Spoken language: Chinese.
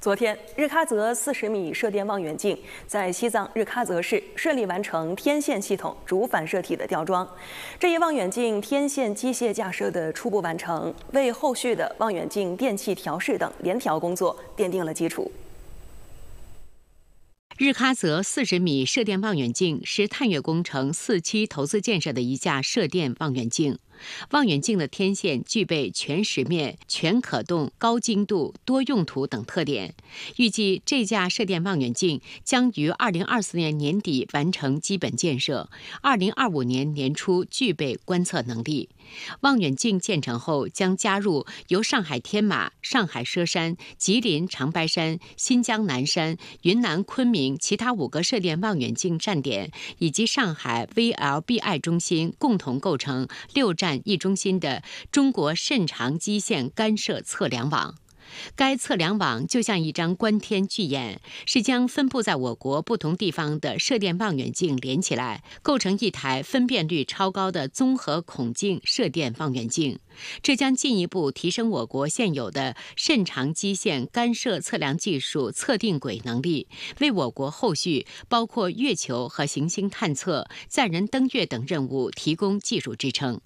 昨天，日喀则40米射电望远镜在西藏日喀则市顺利完成天线系统主反射体的吊装。这一望远镜天线机械架设的初步完成，为后续的望远镜电气调试等联调工作奠定了基础。日喀则40米射电望远镜是探月工程四期投资建设的一架射电望远镜。望远镜的天线具备全时面、全可动、高精度、多用途等特点。预计这架射电望远镜将于2024年年底完成基本建设，2025年年初具备观测能力。望远镜建成后将加入由上海天马、上海佘山、吉林长白山、新疆南山、云南昆明其他五个射电望远镜站点以及上海 VLBI 中心共同构成六站。一中心的中国肾长基线干涉测量网，该测量网就像一张观天巨眼，是将分布在我国不同地方的射电望远镜连起来，构成一台分辨率超高的综合孔径射电望远镜。这将进一步提升我国现有的肾长基线干涉测量技术测定轨能力，为我国后续包括月球和行星探测、载人登月等任务提供技术支撑。